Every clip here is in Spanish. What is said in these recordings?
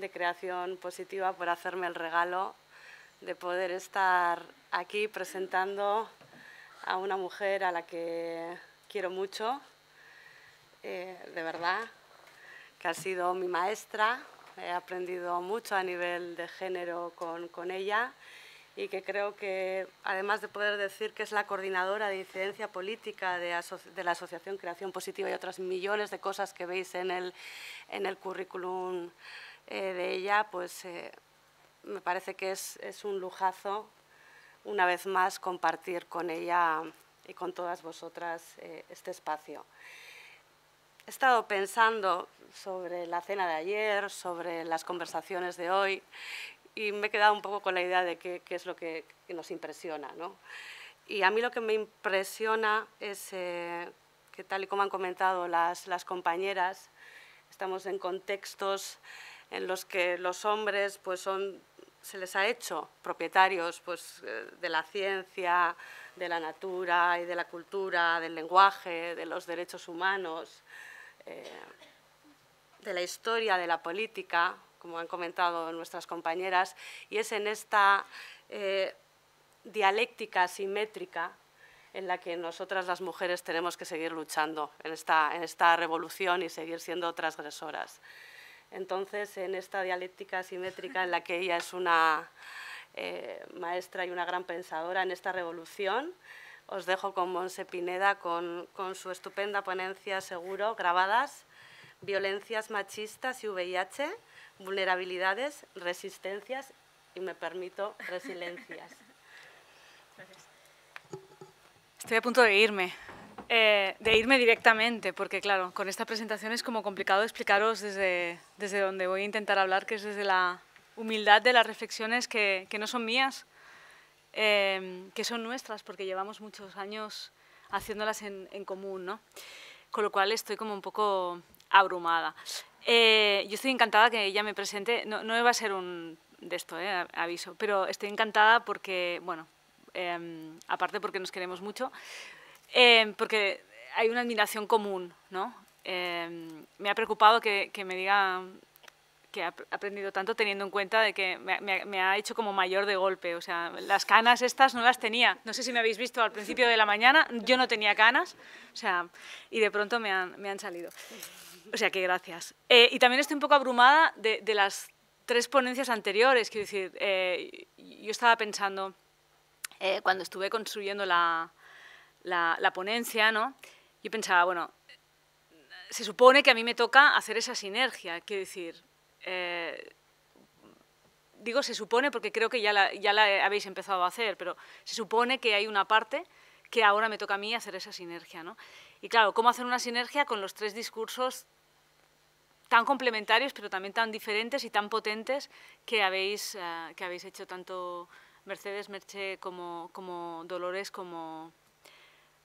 de creación positiva por hacerme el regalo de poder estar aquí presentando a una mujer a la que quiero mucho, eh, de verdad, que ha sido mi maestra. He aprendido mucho a nivel de género con ella y que creo que, además de poder decir que es la coordinadora de incidencia política de, la Asociación Creación Positiva y otras millones de cosas que veis en el, currículum eh, de ella, pues eh, me parece que es, un lujazo, una vez más, compartir con ella y con todas vosotras eh, este espacio. He estado pensando sobre la cena de ayer, sobre las conversaciones de hoy y me he quedado un poco con la idea de qué, es lo que, nos impresiona. Y a mí lo que me impresiona es eh, que, tal y como han comentado las, compañeras, estamos en contextos en los que los hombres pues, son, se les ha hecho propietarios pues, eh, de la ciencia, de la natura y de la cultura, del lenguaje, de los derechos humanos, eh, de la historia, de la política, como han comentado nuestras compañeras, y es en esta eh, dialéctica simétrica en la que nosotras las mujeres tenemos que seguir luchando en esta, revolución y seguir siendo transgresoras. Entonces, en esta dialéctica simétrica en la que ella es una eh, maestra y una gran pensadora en esta revolución, os dejo con Monse Pineda con su estupenda ponencia Seguro, grabadas, Violencias machistas y VIH, vulnerabilidades, resistencias y, me permito, resiliencias. Estoy a punto de irme, eh, de irme directamente, porque claro, con esta presentación es como complicado explicaros desde, desde donde voy a intentar hablar, que es desde la humildad de las reflexiones que, que no son mías, eh, que son nuestras, porque llevamos muchos años haciéndolas en, en común, ¿no? Con lo cual estoy como un poco abrumada. Eh, yo estoy encantada que ella me presente. No, no iba a ser un de esto, eh, aviso, pero estoy encantada porque, bueno, em, aparte porque nos queremos mucho, em, porque hay una admiración común, ¿no? Em, me ha preocupado que, me diga que ha aprendido tanto teniendo en cuenta de que me, ha hecho como mayor de golpe, o sea, las canas estas no las tenía, no sé si me habéis visto al principio de la mañana, yo no tenía canas, o sea, y de pronto me han, me han salido. O sea que gracias. Eh, y también estoy un poco abrumada de, las tres ponencias anteriores. Quiero decir, eh, yo estaba pensando, eh, cuando estuve construyendo la, ponencia, ¿no? yo pensaba, bueno, se supone que a mí me toca hacer esa sinergia. Quiero decir, digo se supone porque creo que ya la, ya la habéis empezado a hacer, pero se supone que hay una parte que ahora me toca a mí hacer esa sinergia. ¿no? Y claro, ¿cómo hacer una sinergia con los tres discursos tan complementarios, pero también tan diferentes y tan potentes que habéis, eh, que habéis hecho tanto Mercedes, Merche, como, como Dolores, como,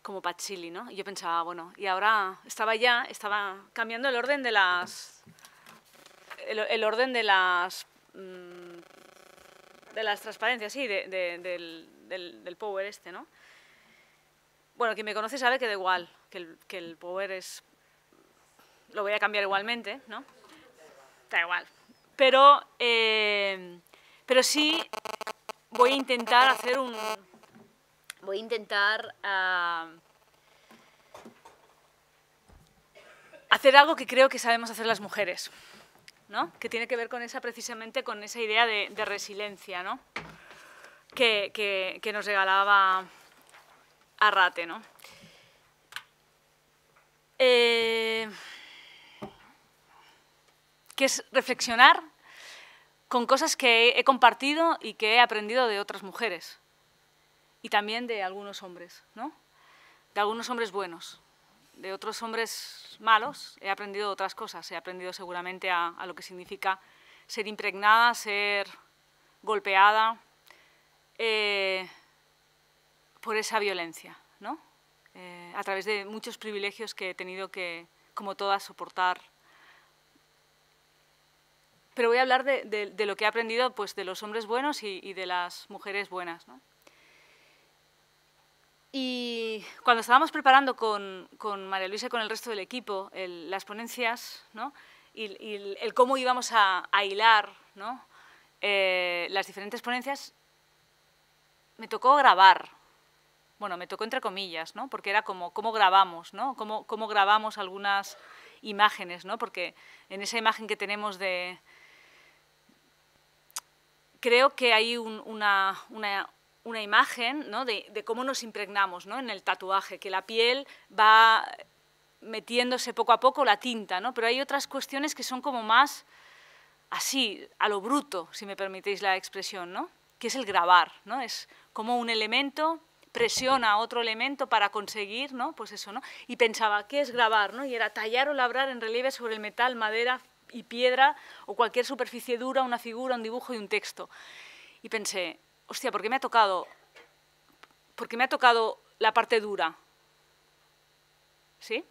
como Pachili, ¿no? Y yo pensaba, bueno, y ahora estaba ya, estaba cambiando el orden de las... el, orden de las... Mm, de las transparencias, sí, del, del, del, power este, ¿no? Bueno, quien me conoce sabe que da igual, que el, que el power es lo voy a cambiar igualmente, ¿no? Da igual. Pero, eh, pero sí voy a intentar hacer un... Voy a intentar ah, hacer algo que creo que sabemos hacer las mujeres, ¿no? Que tiene que ver con esa, precisamente, con esa idea de, resiliencia, ¿no? Que, que, que, nos regalaba Arrate, ¿no? Eh, que es reflexionar con cosas que he compartido y que he aprendido de otras mujeres y también de algunos hombres, ¿no? De algunos hombres buenos, de otros hombres malos he aprendido otras cosas, he aprendido seguramente a, lo que significa ser impregnada, ser golpeada eh, por esa violencia, ¿no? Eh, a través de muchos privilegios que he tenido que, como todas, soportar pero voy a hablar de, de, lo que he aprendido pues, de los hombres buenos y, de las mujeres buenas. ¿no? Y cuando estábamos preparando con, con, María Luisa y con el resto del equipo las ponencias ¿no? y, el, cómo íbamos a, hilar ¿no? Eh, las diferentes ponencias, me tocó grabar. Bueno, me tocó entre comillas, ¿no? porque era como cómo grabamos, ¿no? cómo, cómo grabamos algunas imágenes, ¿no? porque en esa imagen que tenemos de, creo que hay una, imagen de, cómo nos impregnamos en el tatuaje, que la piel va metiéndose poco a poco la tinta, ¿no? pero hay otras cuestiones que son como más así, a lo bruto, si me permitéis la expresión, ¿no? que es el grabar, ¿no? es como un elemento presiona a otro elemento para conseguir, ¿no? Pues eso, ¿no? Y pensaba, ¿qué es grabar, no? Y era tallar o labrar en relieve sobre el metal, madera, y piedra o cualquier superficie dura, una figura, un dibujo y un texto. Y pensé, hostia, ¿por qué me ha tocado, por me ha tocado la parte dura? ¿Sí?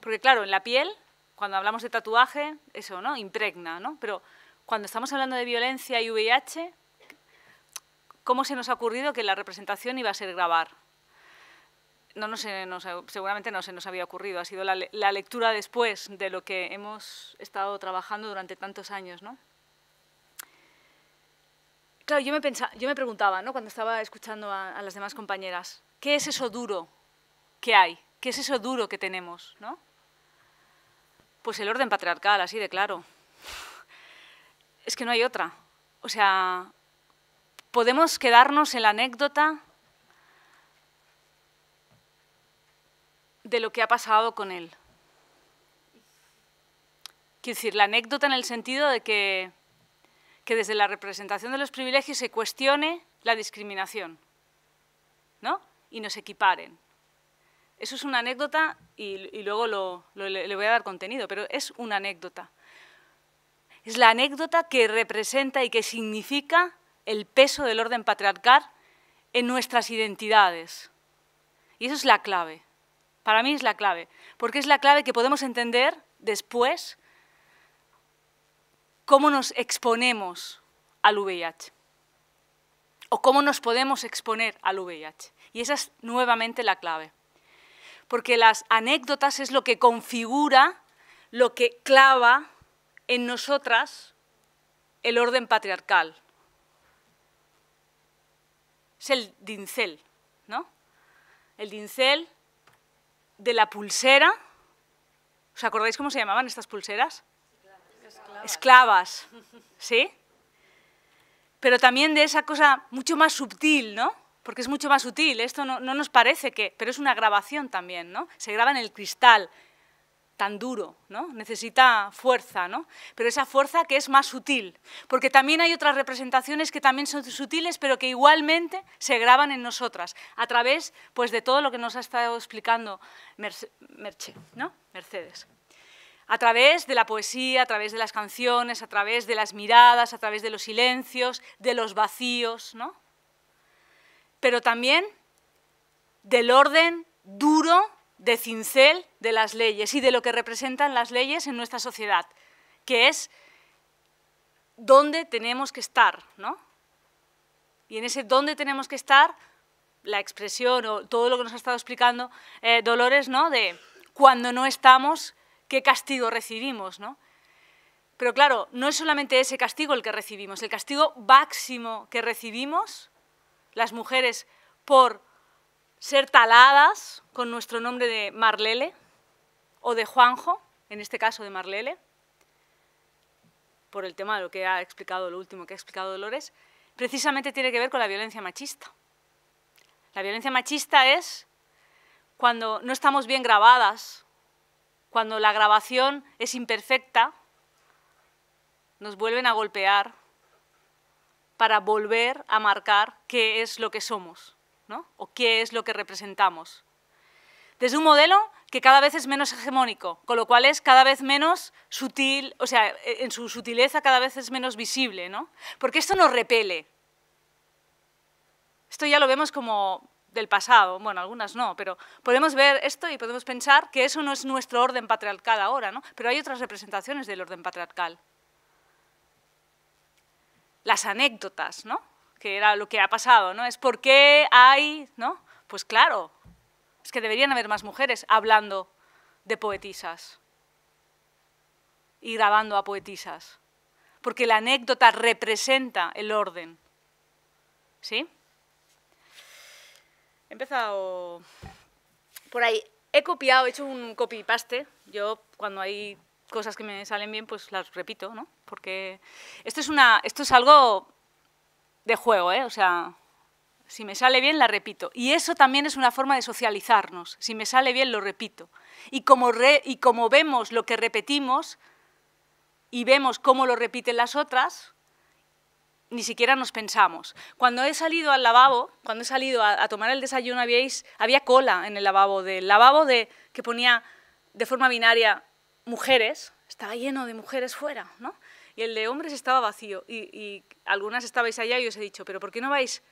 Porque claro, en la piel, cuando hablamos de tatuaje, eso, ¿no? Impregna, ¿no? Pero cuando estamos hablando de violencia y VIH, ¿cómo se nos ha ocurrido que la representación iba a ser grabar? no nos, seguramente no se nos había ocurrido, ha sido la, lectura después de lo que hemos estado trabajando durante tantos años, Claro, yo me, pensaba, yo me preguntaba, ¿no? cuando estaba escuchando a, las demás compañeras, ¿qué es eso duro que hay? ¿Qué es eso duro que tenemos? ¿no? Pues el orden patriarcal, así de claro. Es que no hay otra. O sea, podemos quedarnos en la anécdota de lo que ha pasado con él. Quiero decir, la anécdota en el sentido de que, desde la representación de los privilegios se cuestione la discriminación, ¿no? Y nos equiparen. Eso es una anécdota y, luego le voy a dar contenido, pero es una anécdota. Es la anécdota que representa y que significa el peso del orden patriarcal en nuestras identidades. Y eso es la clave. Para mí es la clave, porque es la clave que podemos entender después cómo nos exponemos al VIH o cómo nos podemos exponer al VIH. Y esa es nuevamente la clave, porque las anécdotas es lo que configura, lo que clava en nosotras el orden patriarcal. Es el dincel, ¿no? El dincel de la pulsera. ¿Os acordáis cómo se llamaban estas pulseras? Esclavas. Esclavas. ¿Sí? Pero también de esa cosa mucho más sutil, ¿no? Porque es mucho más sutil, esto no, no nos parece que... Pero es una grabación también, ¿no? Se graba en el cristal, tan duro, ¿no? necesita fuerza, ¿no? pero esa fuerza que es más sutil, porque también hay otras representaciones que también son sutiles, pero que igualmente se graban en nosotras, a través pues, de todo lo que nos ha estado explicando ¿no? Mercedes. A través de la poesía, a través de las canciones, a través de las miradas, a través de los silencios, de los vacíos, ¿no? pero también del orden duro de cincel de las leyes y de lo que representan las leyes en nuestra sociedad, que es dónde tenemos que estar, ¿no? Y en ese dónde tenemos que estar, la expresión o todo lo que nos ha estado explicando eh, Dolores, ¿no? De cuando no estamos, qué castigo recibimos, ¿no? Pero claro, no es solamente ese castigo el que recibimos, el castigo máximo que recibimos las mujeres por ser taladas con nuestro nombre de Marlele o de Juanjo, en este caso de Marlele, por el tema de lo que ha explicado, lo último que ha explicado Dolores, precisamente tiene que ver con la violencia machista. La violencia machista es cuando no estamos bien grabadas, cuando la grabación es imperfecta, nos vuelven a golpear para volver a marcar qué es lo que somos o qué es lo que representamos. Desde un modelo que cada vez es menos hegemónico, con lo cual es cada vez menos sutil, o sea, e-, en su sutileza cada vez es menos visible, ¿no? Porque esto nos repele. Esto ya lo vemos como del pasado, bueno, algunas no, pero podemos ver esto y podemos pensar que eso no es nuestro orden patriarcal ahora, ¿no? Pero hay otras representaciones del orden patriarcal. Las anécdotas, ¿no? que era lo que ha pasado, ¿no? Es por qué hay, ¿no? Pues claro, es que deberían haber más mujeres hablando de poetisas y grabando a poetisas, porque la anécdota representa el orden, ¿sí? He empezado por ahí. He copiado, he hecho un copy-paste. Yo cuando hay cosas que me salen bien, pues las repito, ¿no? Porque esto es, una, esto es algo de juego, ¿eh? O sea, si me sale bien, la repito. Y eso también es una forma de socializarnos. Si me sale bien, lo repito. Y como, re, y como vemos lo que repetimos y vemos cómo lo repiten las otras, ni siquiera nos pensamos. Cuando he salido al lavabo, cuando he salido a, tomar el desayuno, habíais, había cola en el lavabo, del lavabo de, que ponía de forma binaria mujeres, estaba lleno de mujeres fuera, ¿no? y el de hombres estaba vacío. Y, algunas estabais allá y os he dicho, pero ¿por qué no vais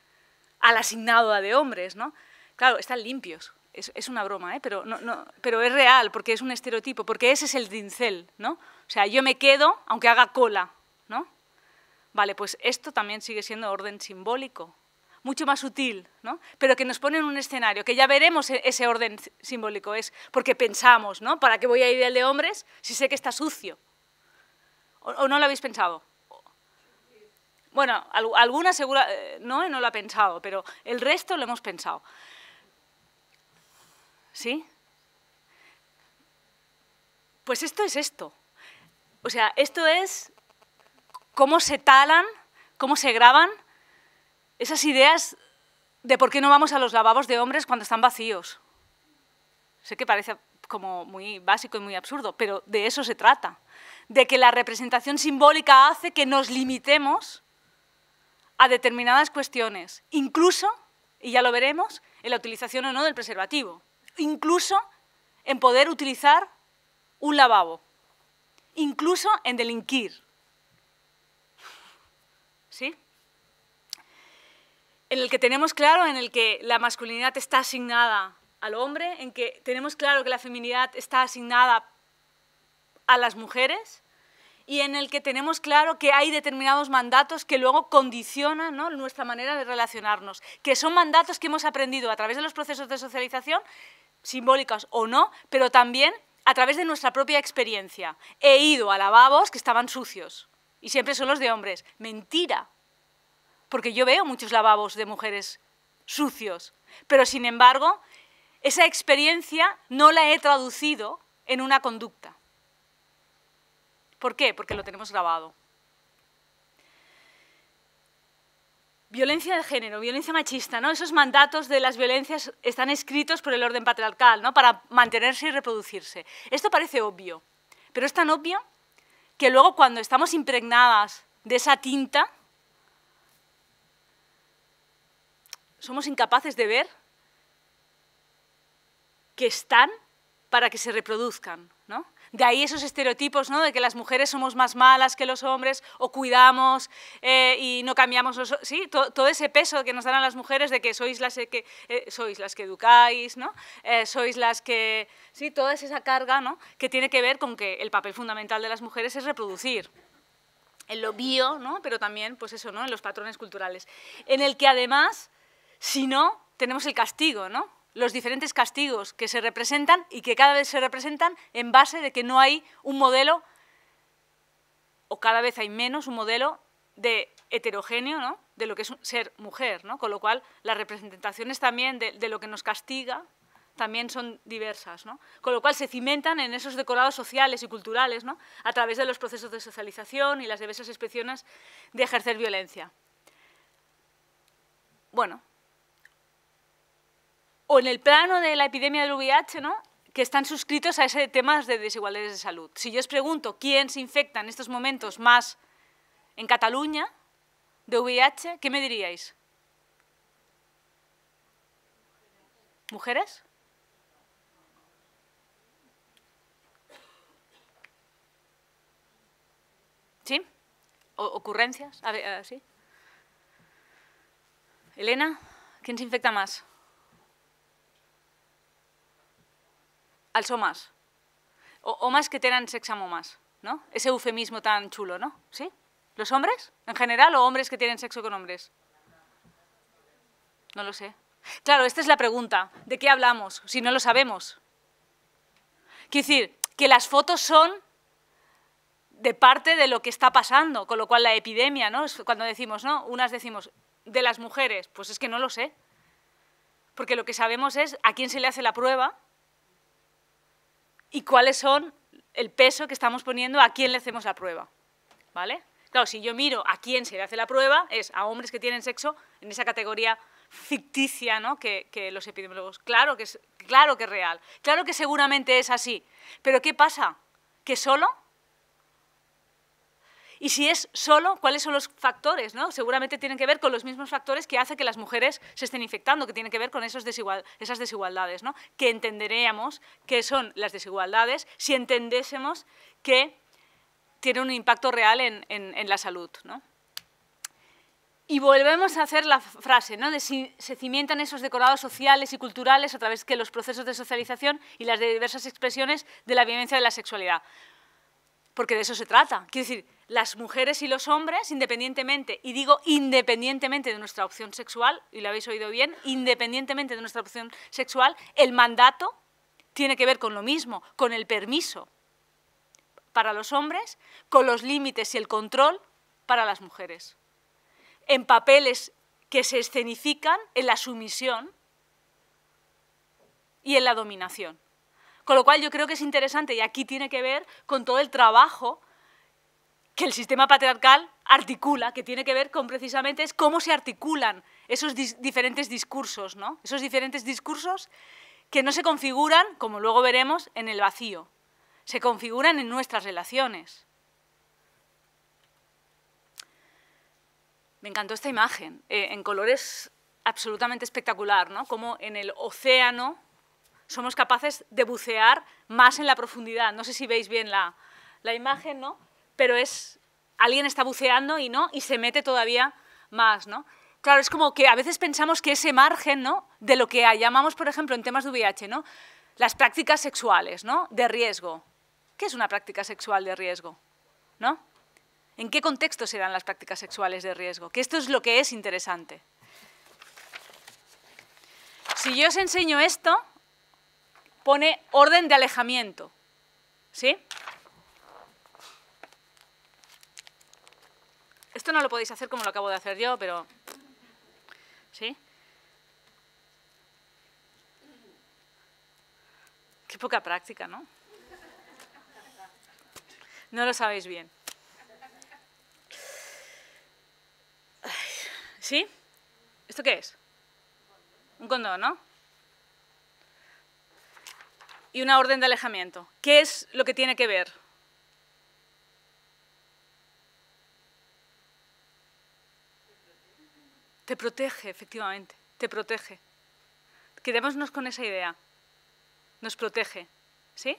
al asignado de hombres? ¿no? Claro, están limpios. Es, una broma, ¿eh? pero, no, no, pero es real, porque es un estereotipo, porque ese es el dincel, ¿no? O sea, yo me quedo aunque haga cola, ¿no? Vale, pues esto también sigue siendo orden simbólico, mucho más sutil, ¿no? Pero que nos pone en un escenario, que ya veremos e, ese orden simbólico, es porque pensamos, ¿no? ¿Para qué voy a ir al de hombres si sé que está sucio? ¿O, no lo habéis pensado? Bueno, alguna segura, eh, no, no lo ha pensado, pero el resto lo hemos pensado. ¿Sí? Pues esto es esto. O sea, esto es cómo se talan, cómo se graban esas ideas de por qué no vamos a los lavabos de hombres cuando están vacíos. Sé que parece como muy básico y muy absurdo, pero de eso se trata de que la representación simbólica hace que nos limitemos a determinadas cuestiones, incluso, y ya lo veremos, en la utilización o no del preservativo, incluso en poder utilizar un lavabo, incluso en delinquir. ¿Sí? En el que tenemos claro en el que la masculinidad está asignada al hombre, en que tenemos claro que la feminidad está asignada a las mujeres, y en el que tenemos claro que hay determinados mandatos que luego condicionan nuestra manera de relacionarnos, que son mandatos que hemos aprendido a través de los procesos de socialización, simbólicos o no, pero también a través de nuestra propia experiencia. He ido a lavabos que estaban sucios y siempre son los de hombres. Mentira, porque yo veo muchos lavabos de mujeres sucios, pero sin embargo, esa experiencia no la he traducido en una conducta. ¿Por qué? Porque lo tenemos grabado. Violencia de género, violencia machista, ¿no? Esos mandatos de las violencias están escritos por el orden patriarcal, ¿no? Para mantenerse y reproducirse. Esto parece obvio, pero es tan obvio que luego cuando estamos impregnadas de esa tinta, somos incapaces de ver que están para que se reproduzcan. De ahí esos estereotipos ¿no? de que las mujeres somos más malas que los hombres o cuidamos eh, y no cambiamos. sí, todo ese peso que nos dan a las mujeres de que sois las que, eh, sois las que educáis, ¿no? Eh, sois las que... Sí, toda esa carga que tiene que ver con que el papel fundamental de las mujeres es reproducir en lo bio, ¿no? pero también pues eso, ¿no? en los patrones culturales, en el que además, si no, tenemos el castigo, ¿no? los diferentes castigos que se representan y que cada vez se representan en base de que no hay un modelo, o cada vez hay menos un modelo de heterogéneo, ¿no? de lo que es ser mujer, ¿no? con lo cual las representaciones también de, lo que nos castiga también son diversas, ¿no? con lo cual se cimentan en esos decorados sociales y culturales ¿no? a través de los procesos de socialización y las diversas expresiones de ejercer violencia. Bueno, o en el plano de la epidemia del VIH, ¿no? que están suscritos a ese tema de desigualdades de salud. Si yo os pregunto quién se infecta en estos momentos más en Cataluña de VIH, ¿qué me diríais? ¿Mujeres? ¿Sí? ¿Ocurrencias? Eh, ¿sí? Elena, ¿quién se infecta más? al somas. o más que tengan sexo más, ¿no? Ese eufemismo tan chulo, ¿no? ¿Sí? ¿Los hombres en general o hombres que tienen sexo con hombres? No lo sé. Claro, esta es la pregunta. ¿De qué hablamos si no lo sabemos? Quiero decir, que las fotos son de parte de lo que está pasando, con lo cual la epidemia, ¿no? cuando decimos, ¿no? Unas decimos, de las mujeres, pues es que no lo sé. Porque lo que sabemos es a quién se le hace la prueba, y cuáles son el peso que estamos poniendo a quién le hacemos la prueba. ¿Vale? Claro, si yo miro a quién se le hace la prueba, es a hombres que tienen sexo en esa categoría ficticia ¿no? que, que los epidemiólogos. Claro que, es, claro que es real, claro que seguramente es así. Pero ¿qué pasa? Que solo y si es solo, ¿cuáles son los factores? Seguramente tienen que ver con los mismos factores que hacen que las mujeres se estén infectando, que tienen que ver con esas desigualdades, ¿no? que entenderíamos qué son las desigualdades si entendésemos que tienen un impacto real en, la salud. Y volvemos a hacer la frase, De si se cimientan esos decorados sociales y culturales a través de los procesos de socialización y las diversas expresiones de la vivencia de la sexualidad. Porque de eso se trata. Quiero decir, las mujeres y los hombres, independientemente, y digo independientemente de nuestra opción sexual, y lo habéis oído bien, independientemente de nuestra opción sexual, el mandato tiene que ver con lo mismo, con el permiso para los hombres, con los límites y el control para las mujeres. En papeles que se escenifican en la sumisión y en la dominación. Con lo cual yo creo que es interesante y aquí tiene que ver con todo el trabajo que el sistema patriarcal articula, que tiene que ver con precisamente es cómo se articulan esos diferentes discursos, ¿no? Esos diferentes discursos que no se configuran, como luego veremos, en el vacío, se configuran en nuestras relaciones. Me encantó esta imagen, eh, en colores absolutamente espectacular, ¿no? Como en el océano somos capaces de bucear más en la profundidad. No sé si veis bien la, la imagen, ¿no? Pero es alguien está buceando y no, y se mete todavía más, ¿no? Claro, es como que a veces pensamos que ese margen, De lo que llamamos, por ejemplo, en temas de VIH, ¿no? Las prácticas sexuales, De riesgo. ¿Qué es una práctica sexual de riesgo? ¿No? ¿En qué contexto serán las prácticas sexuales de riesgo? Que esto es lo que es interesante. Si yo os enseño esto, pone orden de alejamiento. ¿Sí? Esto no lo podéis hacer como lo acabo de hacer yo, pero... ¿Sí? Qué poca práctica, ¿no? No lo sabéis bien. ¿Sí? ¿Esto qué es? Un condón, ¿no? Y una orden de alejamiento. ¿Qué es lo que tiene que ver? Te protege, efectivamente, te protege. Quedémonos con esa idea. Nos protege, ¿sí?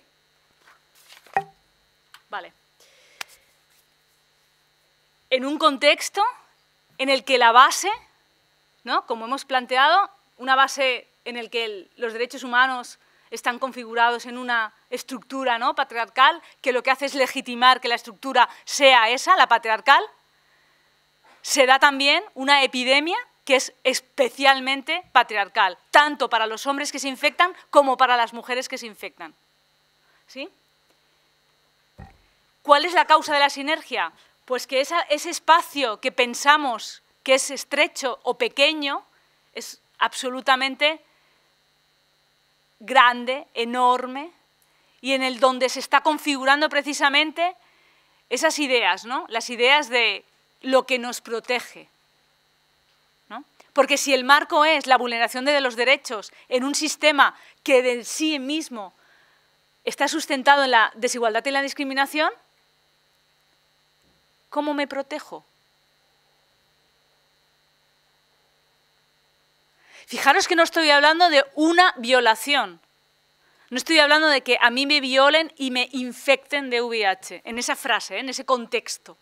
Vale. En un contexto en el que la base, ¿no? como hemos planteado, una base en el que los derechos humanos están configurados en una estructura ¿no? patriarcal, que lo que hace es legitimar que la estructura sea esa, la patriarcal, se da también una epidemia que es especialmente patriarcal, tanto para los hombres que se infectan como para las mujeres que se infectan. ¿Sí? ¿Cuál es la causa de la sinergia? Pues que ese espacio que pensamos que es estrecho o pequeño es absolutamente grande, enorme, y en el donde se está configurando precisamente esas ideas, ¿no? Las ideas de lo que nos protege. Porque si el marco es la vulneración de los derechos en un sistema que de sí mismo está sustentado en la desigualdad y la discriminación, ¿cómo me protejo? Fijaros que no estoy hablando de una violación. No estoy hablando de que a mí me violen y me infecten de VIH, en esa frase, ¿eh? en ese contexto.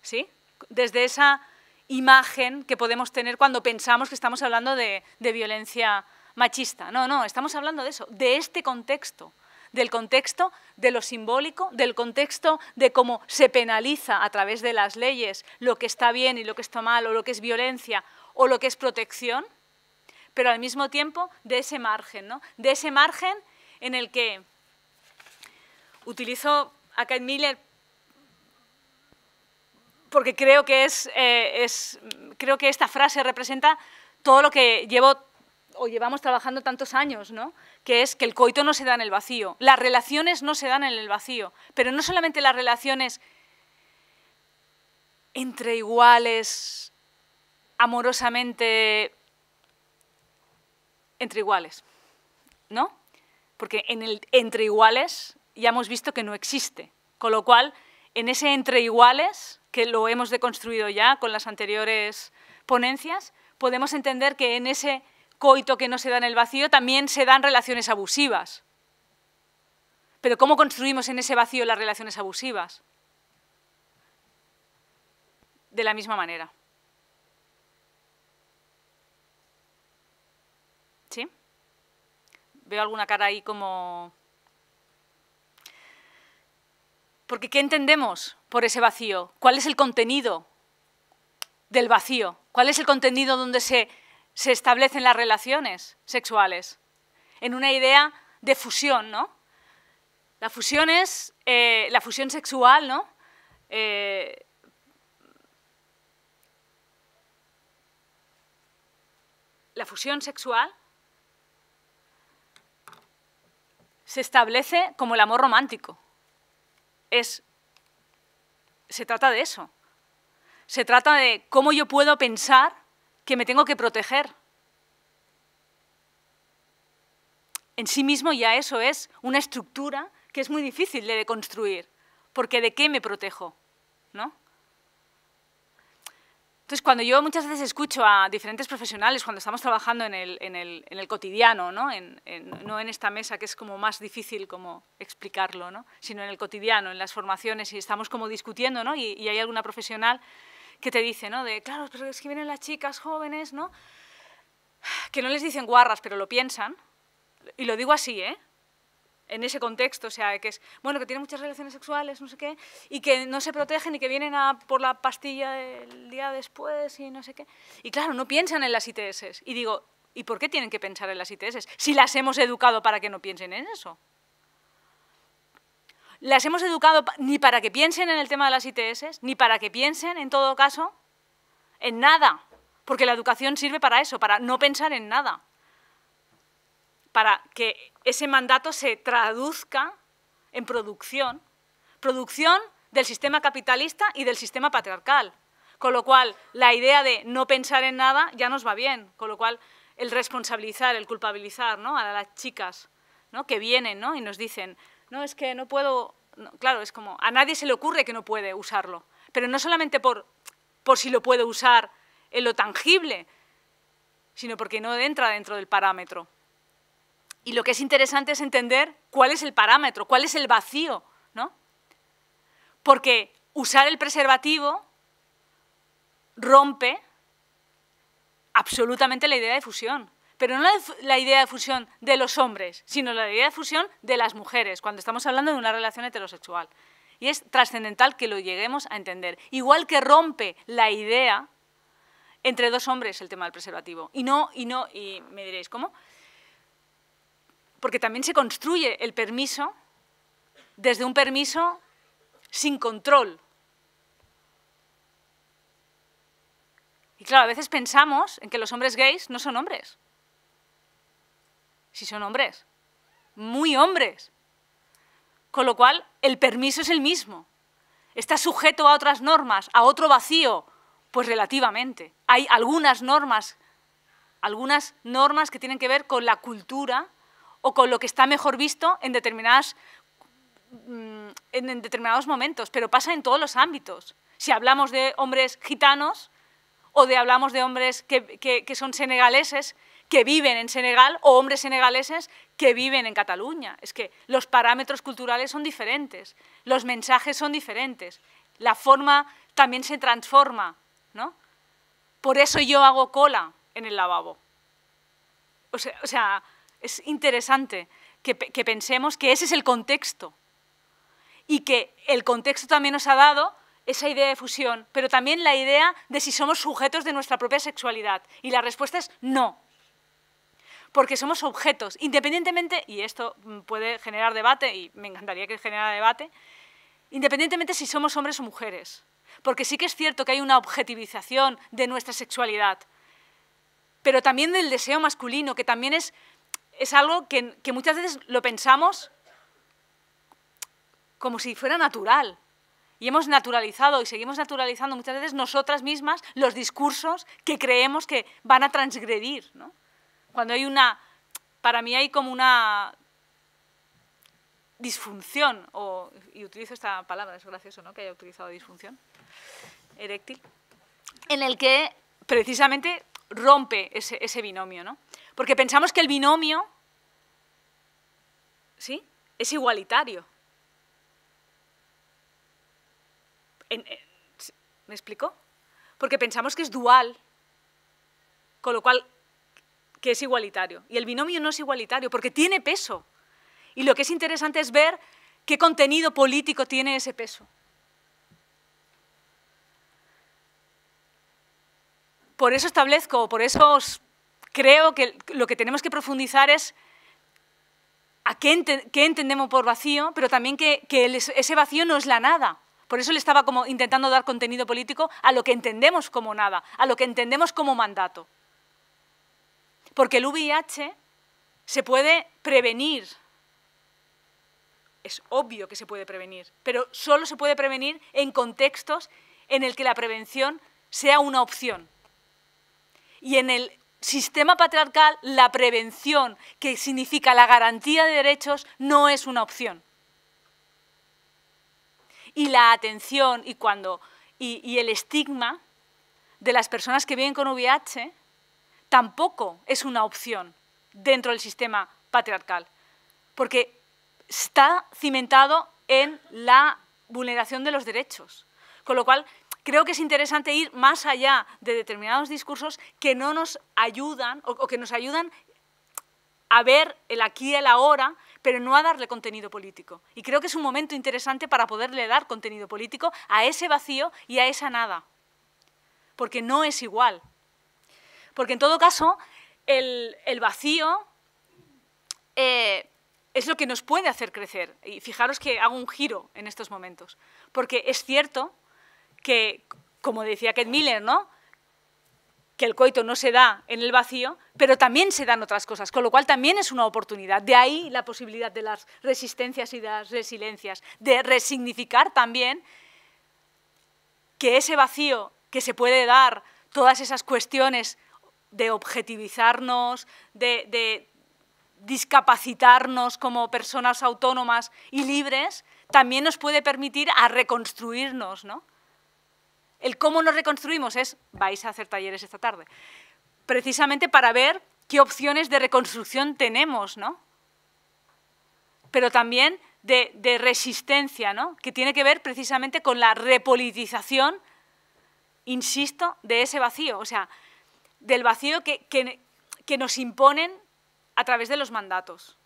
¿Sí? desde esa imagen que podemos tener cuando pensamos que estamos hablando de, violencia machista. No, no, estamos hablando de eso, de este contexto, del contexto de lo simbólico, del contexto de cómo se penaliza a través de las leyes lo que está bien y lo que está mal, o lo que es violencia, o lo que es protección, pero al mismo tiempo de ese margen, ¿no? de ese margen en el que utilizo a Kate Miller porque creo que, eh, es, creo que esta frase representa todo lo que llevo o llevamos trabajando tantos años, ¿no? que es que el coito no se da en el vacío, las relaciones no se dan en el vacío, pero no solamente las relaciones entre iguales, amorosamente, entre iguales, ¿no? Porque en el entre iguales ya hemos visto que no existe, con lo cual en ese entre iguales que lo hemos deconstruido ya con las anteriores ponencias, podemos entender que en ese coito que no se da en el vacío también se dan relaciones abusivas. Pero ¿cómo construimos en ese vacío las relaciones abusivas? De la misma manera. ¿Sí? Veo alguna cara ahí como Porque ¿qué entendemos por ese vacío? ¿Cuál es el contenido del vacío? ¿Cuál es el contenido donde se, establecen las relaciones sexuales? En una idea de fusión, ¿no? La fusión es eh, la fusión sexual, ¿no? Eh, la fusión sexual se establece como el amor romántico es, se trata de eso. Se trata de cómo yo puedo pensar que me tengo que proteger. En sí mismo ya eso es una estructura que es muy difícil de construir, porque ¿de qué me protejo? ¿No? Entonces, cuando yo muchas veces escucho a diferentes profesionales, cuando estamos trabajando en el, cotidiano, ¿no? En, esta mesa que es como más difícil como explicarlo, ¿no? sino en el cotidiano, en las formaciones, y estamos como discutiendo, ¿no? y, hay alguna profesional que te dice, ¿no? de, claro, pero es que vienen las chicas jóvenes, ¿no? que no les dicen guarras, pero lo piensan, y lo digo así, ¿eh? en ese contexto, o sea, que es, bueno, que tiene muchas relaciones sexuales, no sé qué, y que no se protegen y que vienen a por la pastilla el día después y no sé qué. Y claro, no piensan en las ITS. Y digo, ¿y por qué tienen que pensar en las ITS si las hemos educado para que no piensen en eso? Las hemos educado ni para que piensen en el tema de las ITS, ni para que piensen, en todo caso, en nada. Porque la educación sirve para eso, para no pensar en nada para que ese mandato se traduzca en producción, producción del sistema capitalista y del sistema patriarcal. Con lo cual, la idea de no pensar en nada ya nos va bien, con lo cual el responsabilizar, el culpabilizar ¿no? a las chicas ¿no? que vienen ¿no? y nos dicen, no, es que no puedo, claro, es como, a nadie se le ocurre que no puede usarlo, pero no solamente por, por si lo puede usar en lo tangible, sino porque no entra dentro del parámetro. Y lo que es interesante es entender cuál es el parámetro, cuál es el vacío, ¿no? Porque usar el preservativo rompe absolutamente la idea de fusión, pero no la, idea de fusión de los hombres, sino la idea de fusión de las mujeres, cuando estamos hablando de una relación heterosexual. Y es trascendental que lo lleguemos a entender. Igual que rompe la idea entre dos hombres el tema del preservativo. Y no, y no, y me diréis, ¿cómo? porque también se construye el permiso desde un permiso sin control. Y claro, a veces pensamos en que los hombres gays no son hombres. Si son hombres, muy hombres. Con lo cual, el permiso es el mismo. Está sujeto a otras normas, a otro vacío, pues relativamente. Hay algunas normas, algunas normas que tienen que ver con la cultura o con lo que está mejor visto en, determinadas, mm, en, determinados momentos, pero pasa en todos los ámbitos. Si hablamos de hombres gitanos o de hablamos de hombres que, son senegaleses, que viven en Senegal o hombres senegaleses que viven en Cataluña. Es que los parámetros culturales son diferentes, los mensajes son diferentes, la forma también se transforma, ¿no? Por eso yo hago cola en el lavabo. o sea es interesante que, pensemos que ese es el contexto y que el contexto también nos ha dado esa idea de fusión, pero también la idea de si somos sujetos de nuestra propia sexualidad. Y la respuesta es no, porque somos objetos, independientemente, y esto mm, puede generar debate, y me encantaría que generara debate, independientemente si somos hombres o mujeres, porque sí que es cierto que hay una objetivización de nuestra sexualidad, pero también del deseo masculino, que también es es algo que, muchas veces lo pensamos como si fuera natural. Y hemos naturalizado y seguimos naturalizando muchas veces nosotras mismas los discursos que creemos que van a transgredir. Cuando hay una, para mí hay como una disfunción, o, y utilizo esta palabra, es gracioso ¿no? que haya utilizado disfunción, eréctil, en el que precisamente rompe ese, ese binomio. ¿no? Porque pensamos que el binomio ¿Sí? Es igualitario. ¿Me explico? Porque pensamos que es dual, con lo cual que es igualitario. Y el binomio no es igualitario porque tiene peso. Y lo que es interesante es ver qué contenido político tiene ese peso. Por eso establezco, por eso creo que lo que tenemos que profundizar es a qué, entendemos por vacío, pero también que, ese vacío no es la nada. Por eso le estaba como intentando dar contenido político a lo que entendemos como nada, a lo que entendemos como mandato. Porque el VIH se puede prevenir. Es obvio que se puede prevenir, pero solo se puede prevenir en contextos en el que la prevención sea una opción. Y en el sistema patriarcal la prevención, que significa la garantía de derechos, no es una opción. Y la atención y, cuando, y, el estigma de las personas que viven con VIH tampoco es una opción dentro del sistema patriarcal, porque está cimentado en la vulneración de los derechos. Con lo cual, creo que es interesante ir más allá de determinados discursos que no nos ayudan o, que nos ayudan a ver el aquí y el ahora, pero no a darle contenido político. Y creo que es un momento interesante para poderle dar contenido político a ese vacío y a esa nada, porque no es igual. Porque en todo caso, el, vacío eh, es lo que nos puede hacer crecer. Y fijaros que hago un giro en estos momentos, porque es cierto que, como decía Ken Miller, ¿no? que el coito no se da en el vacío, pero también se dan otras cosas, con lo cual también es una oportunidad. De ahí la posibilidad de las resistencias y de las resiliencias, de resignificar también que ese vacío que se puede dar, todas esas cuestiones de objetivizarnos, de, de discapacitarnos como personas autónomas y libres, también nos puede permitir a reconstruirnos, ¿no? El cómo nos reconstruimos es, vais a hacer talleres esta tarde, precisamente para ver qué opciones de reconstrucción tenemos, ¿no? Pero también de, resistencia, ¿no? Que tiene que ver precisamente con la repolitización, insisto, de ese vacío, o sea, del vacío que, que nos imponen a través de los mandatos.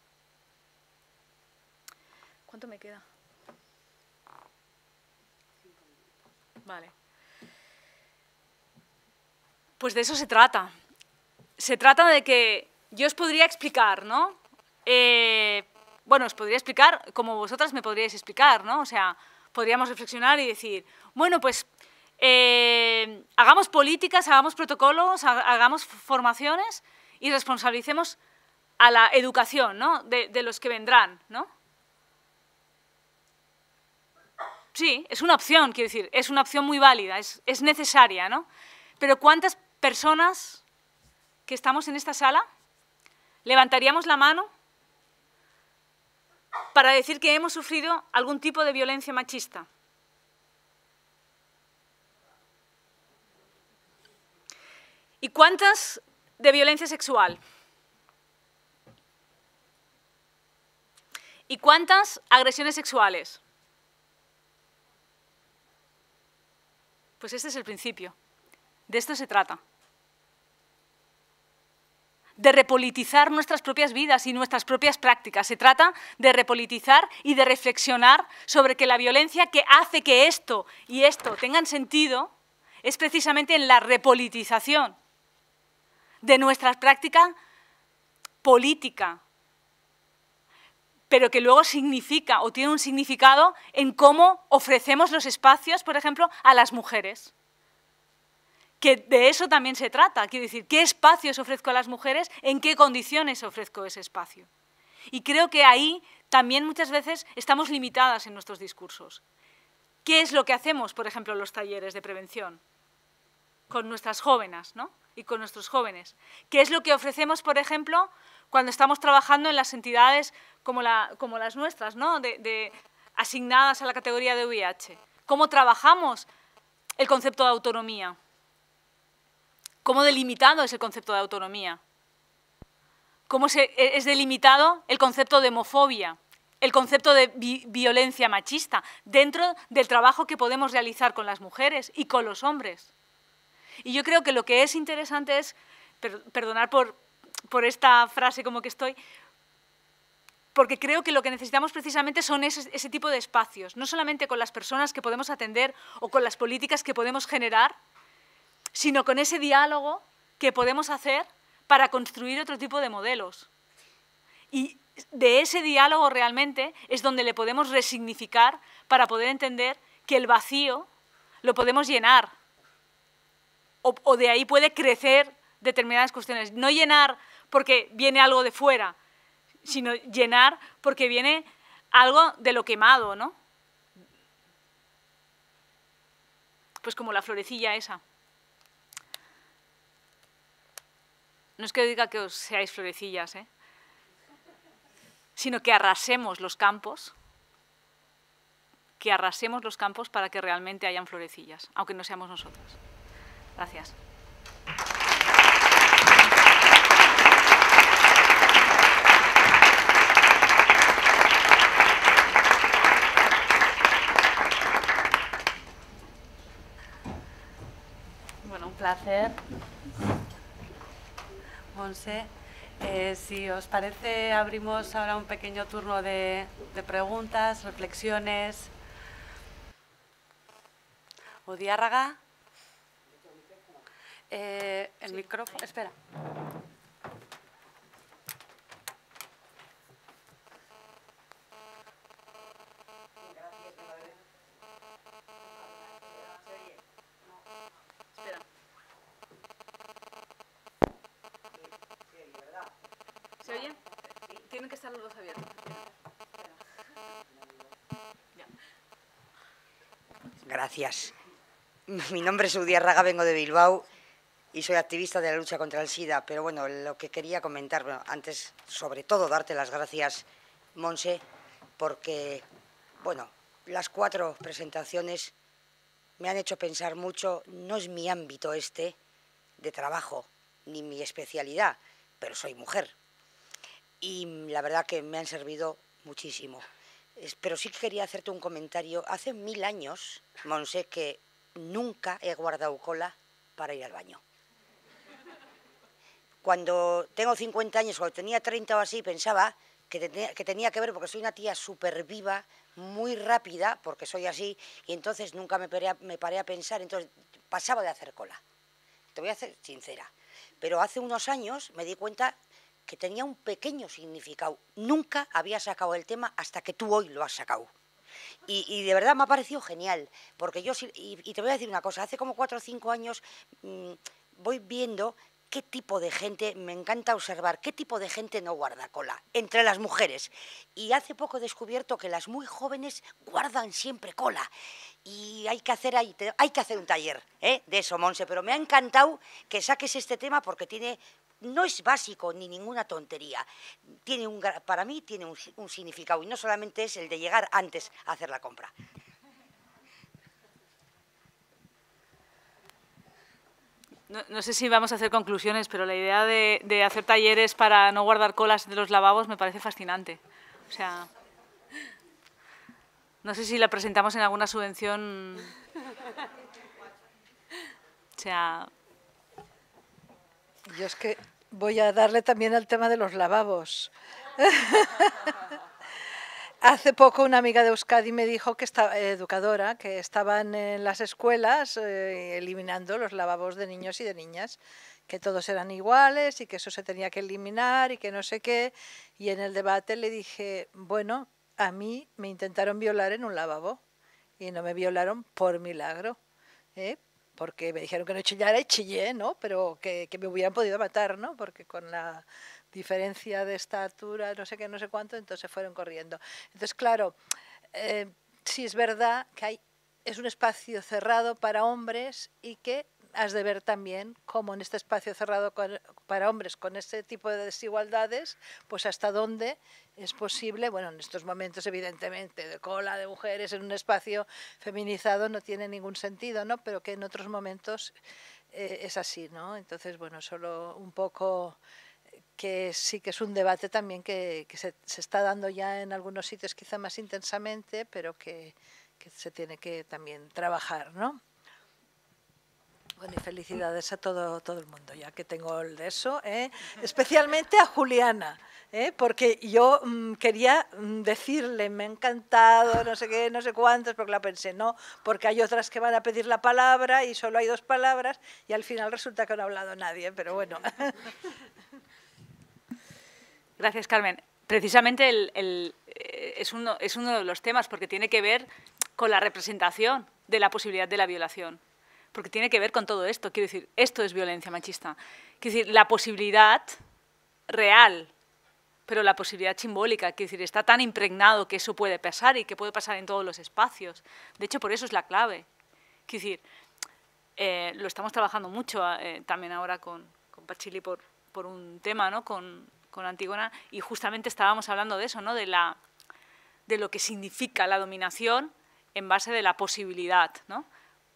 ¿Cuánto me queda? Vale. Pues de eso se trata. Se trata de que yo os podría explicar, ¿no? Eh, bueno, os podría explicar como vosotras me podríais explicar, ¿no? O sea, podríamos reflexionar y decir, bueno, pues eh, hagamos políticas, hagamos protocolos, hagamos formaciones y responsabilicemos a la educación, ¿no? De, los que vendrán, ¿no? Sí, es una opción, quiero decir, es una opción muy válida, es, es necesaria, ¿no? Pero ¿cuántas personas que estamos en esta sala levantaríamos la mano para decir que hemos sufrido algún tipo de violencia machista. ¿Y cuántas de violencia sexual? ¿Y cuántas agresiones sexuales? Pues este es el principio. De esto se trata. De repolitizar nuestras propias vidas y nuestras propias prácticas. Se trata de repolitizar y de reflexionar sobre que la violencia que hace que esto y esto tengan sentido es precisamente en la repolitización de nuestra práctica política, pero que luego significa o tiene un significado en cómo ofrecemos los espacios, por ejemplo, a las mujeres que de eso también se trata. Quiero decir, ¿qué espacios ofrezco a las mujeres? ¿En qué condiciones ofrezco ese espacio? Y creo que ahí también muchas veces estamos limitadas en nuestros discursos. ¿Qué es lo que hacemos, por ejemplo, en los talleres de prevención? Con nuestras jóvenes, ¿no? Y con nuestros jóvenes. ¿Qué es lo que ofrecemos, por ejemplo, cuando estamos trabajando en las entidades como, las nuestras, ¿no? asignadas a la categoría de VIH? ¿Cómo trabajamos el concepto de autonomía? cómo delimitado es el concepto de autonomía, cómo e, es delimitado el concepto de homofobia, el concepto de violencia machista, dentro del trabajo que podemos realizar con las mujeres y con los hombres. Y yo creo que lo que es interesante es, perdonar por, esta frase como que estoy, porque creo que lo que necesitamos precisamente son ese, ese, tipo de espacios, no solamente con las personas que podemos atender o con las políticas que podemos generar, sino con ese diálogo que podemos hacer para construir otro tipo de modelos. Y de ese diálogo realmente es donde le podemos resignificar para poder entender que el vacío lo podemos llenar o, de ahí puede crecer determinadas cuestiones. No llenar porque viene algo de fuera, sino llenar porque viene algo de lo quemado, ¿no? Pues como la florecilla esa. No es que diga que os seáis florecillas, ¿eh? sino que arrasemos los campos, que arrasemos los campos para que realmente hayan florecillas, aunque no seamos nosotros. Gracias. Bueno, un placer. José, eh, si os parece, abrimos ahora un pequeño turno de, preguntas, reflexiones. o Eh, el micrófono. Espera. Gracias. Mi nombre es Udía Raga, vengo de Bilbao y soy activista de la lucha contra el SIDA. Pero bueno, lo que quería comentar, antes, sobre todo, darte las gracias, Monse, porque, bueno, las cuatro presentaciones me han hecho pensar mucho. No es mi ámbito este de trabajo, ni mi especialidad, pero soy mujer, y la verdad que me han servido muchísimo. Pero sí que quería hacerte un comentario. Hace mil años, Monse, que nunca he guardado cola para ir al baño. Cuando tengo 50 años, cuando tenía 30 o así, pensaba que, tenía que ver, porque soy una tía súper viva, muy rápida, porque soy así, y entonces nunca me paré, a, me paré a pensar, entonces pasaba de hacer cola. Te voy a ser sincera. Pero hace unos años me di cuenta que tenía un pequeño significado. Nunca había sacado el tema hasta que tú hoy lo has sacado. Y, de verdad me ha parecido genial, porque yo, y, te voy a decir una cosa, hace como cuatro o cinco años mm, voy viendo qué tipo de gente, me encanta observar, qué tipo de gente no guarda cola, entre las mujeres. Y hace poco he descubierto que las muy jóvenes guardan siempre cola. Y hay que hacer, ahí hay que hacer un taller ¿eh? de eso, Monse, pero me ha encantado que saques este tema porque tiene no es básico ni ninguna tontería. Tiene un, para mí tiene un, significado y no solamente es el de llegar antes a hacer la compra. No, sé si vamos a hacer conclusiones, pero la idea de, de, hacer talleres para no guardar colas de los lavabos me parece fascinante. O sea, no sé si la presentamos en alguna subvención. O sea. Yo es que voy a darle también al tema de los lavabos. Hace poco una amiga de Euskadi me dijo que estaba educadora, que estaban en las escuelas eh, eliminando los lavabos de niños y de niñas, que todos eran iguales y que eso se tenía que eliminar y que no sé qué. Y en el debate le dije, bueno, a mí me intentaron violar en un lavabo y no me violaron por milagro, ¿eh? porque me dijeron que no chillara y chillé, ¿no? Pero que, me hubieran podido matar, ¿no? Porque con la diferencia de estatura, no sé qué, no sé cuánto, entonces fueron corriendo. Entonces, claro, eh, sí es verdad que hay, es un espacio cerrado para hombres y que has de ver también cómo en este espacio cerrado para hombres con este tipo de desigualdades, pues hasta dónde es posible, bueno, en estos momentos evidentemente de cola de mujeres en un espacio feminizado no tiene ningún sentido, ¿no? Pero que en otros momentos eh, es así, ¿no? Entonces, bueno, solo un poco eh, que sí que es un debate también que, se, está dando ya en algunos sitios quizá más intensamente, pero que, que se tiene que también trabajar, ¿no? Bueno, y felicidades a todo, todo el mundo, ya que tengo el de eso, ¿eh? especialmente a Juliana, ¿eh? porque yo mm, quería mm, decirle, me ha encantado, no sé qué, no sé cuántos, porque la pensé, no, porque hay otras que van a pedir la palabra y solo hay dos palabras y al final resulta que no ha hablado nadie, pero bueno. Gracias, Carmen. Precisamente el, el, eh, es, uno, es uno de los temas porque tiene que ver con la representación de la posibilidad de la violación porque tiene que ver con todo esto. Quiero decir, esto es violencia machista. Quiero decir, la posibilidad real, pero la posibilidad simbólica. Quiero decir, está tan impregnado que eso puede pasar y que puede pasar en todos los espacios. De hecho, por eso es la clave. Quiero decir, eh, lo estamos trabajando mucho ah, eh, también ahora con, con Pachili por, por un tema, ¿no? Con, con Antígona, y justamente estábamos hablando de eso, ¿no? De, la, de lo que significa la dominación en base de la posibilidad, ¿no?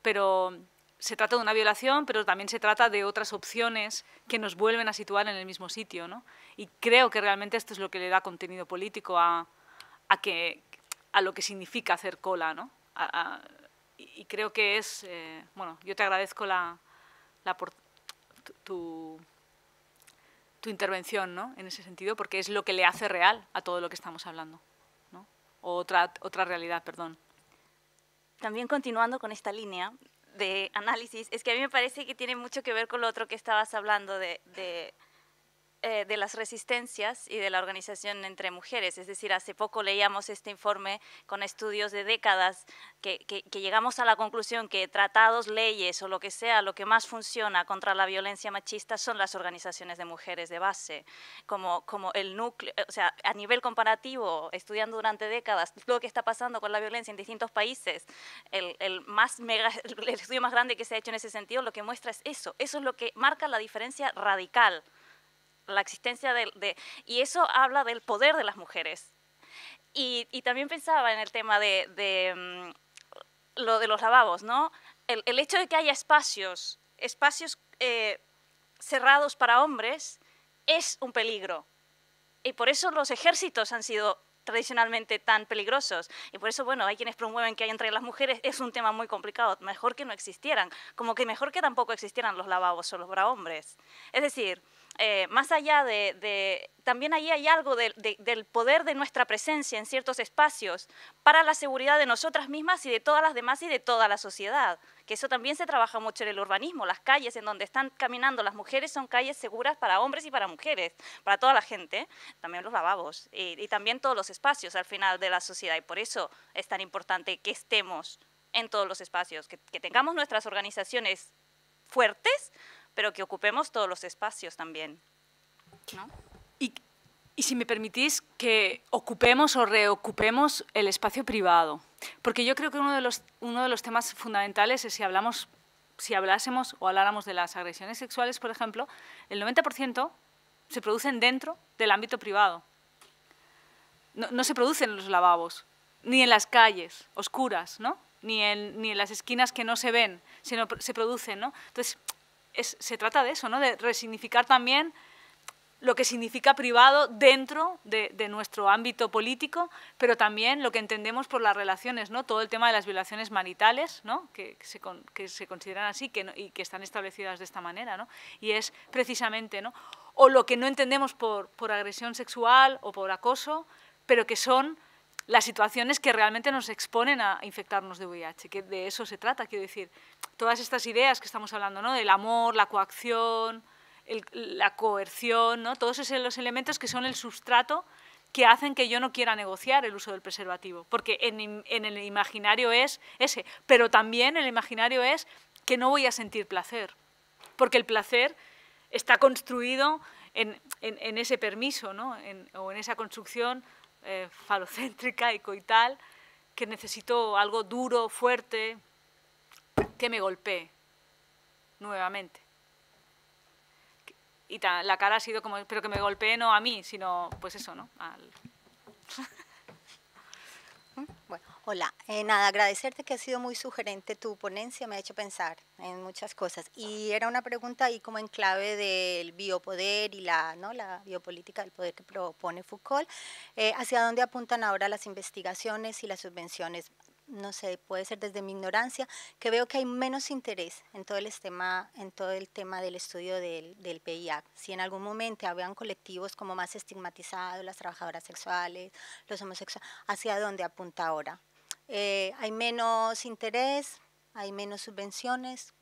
Pero se trata de una violación, pero también se trata de otras opciones que nos vuelven a situar en el mismo sitio. Y creo que realmente esto es lo que le da contenido político a, que, a lo que significa hacer cola. ¿no? y creo que es, eh, bueno, yo te agradezco la, la tu, intervención ¿no? en ese sentido, porque es lo que le hace real a todo lo que estamos hablando, o otra, otra realidad, perdón. También continuando con esta línea, de análisis es que a mí me parece que tiene mucho que ver con lo otro que estabas hablando de, de eh, de las resistencias y de la organización entre mujeres. Es decir, hace poco leíamos este informe con estudios de décadas que, llegamos a la conclusión que tratados, leyes o lo que sea, lo que más funciona contra la violencia machista son las organizaciones de mujeres de base, como, como el núcleo, o sea, a nivel comparativo, estudiando durante décadas lo que está pasando con la violencia en distintos países, el más mega, el estudio más grande que se ha hecho en ese sentido, lo que muestra es eso, eso es lo que marca la diferencia radical la existencia de, Y eso habla del poder de las mujeres. Y, también pensaba en el tema de, mm, lo de los lavabos, ¿no? El, hecho de que haya espacios, espacios eh, cerrados para hombres, es un peligro. Y por eso los ejércitos han sido tradicionalmente tan peligrosos. Y por eso, bueno, hay quienes promueven que hay entre las mujeres, es un tema muy complicado. Mejor que no existieran, como que mejor que tampoco existieran los lavabos solo para hombres. Es decir, eh, más allá de, también ahí hay algo del poder de nuestra presencia en ciertos espacios para la seguridad de nosotras mismas y de todas las demás y de toda la sociedad, que eso también se trabaja mucho en el urbanismo, las calles en donde están caminando las mujeres son calles seguras para hombres y para mujeres, para toda la gente, también los lavabos y, también todos los espacios al final de la sociedad y por eso es tan importante que estemos en todos los espacios, que tengamos nuestras organizaciones fuertes, pero que ocupemos todos los espacios también. ¿no? Y, si me permitís, que ocupemos o reocupemos el espacio privado. Porque yo creo que uno de los, uno de los temas fundamentales es si hablamos si hablásemos o habláramos de las agresiones sexuales, por ejemplo, el 90% se producen dentro del ámbito privado. No, no, se producen en los lavabos, ni en las calles oscuras, ¿no? ni, en, ni en las esquinas que no se ven, sino se producen. ¿no? Entonces, se trata de eso, ¿no? de resignificar también lo que significa privado dentro de, nuestro ámbito político, pero también lo que entendemos por las relaciones, ¿no? todo el tema de las violaciones maritales, ¿no? que, se, consideran así y que están establecidas de esta manera. ¿no? Y es precisamente, ¿no? o lo que no entendemos por, por agresión sexual o por acoso, pero que son las situaciones que realmente nos exponen a infectarnos de VIH, que de eso se trata, quiero decir, todas estas ideas que estamos hablando, ¿no? del amor, la coacción, la coerción, ¿no? todos esos los elementos que son el sustrato que hacen que yo no quiera negociar el uso del preservativo, porque en, el imaginario es ese, pero también el imaginario es que no voy a sentir placer, porque el placer está construido en, ese permiso ¿no? o en esa construcción eh, falocéntrica y coital, que necesito algo duro, fuerte, que me golpee nuevamente. Y la cara ha sido como, pero que me golpee no a mí, sino pues eso, ¿no? Al... Hola, eh, nada, agradecerte que ha sido muy sugerente tu ponencia, me ha hecho pensar en muchas cosas. Y era una pregunta ahí como en clave del biopoder y la, ¿no? la biopolítica del poder que propone Foucault. Eh, ¿Hacia dónde apuntan ahora las investigaciones y las subvenciones? No sé, puede ser desde mi ignorancia, que veo que hay menos interés en todo el tema, en todo el tema del estudio del, del Si en algún momento habían colectivos como más estigmatizados, las trabajadoras sexuales, los homosexuales, ¿hacia dónde apunta ahora? Eh, hay menos interés, hay menos subvenciones,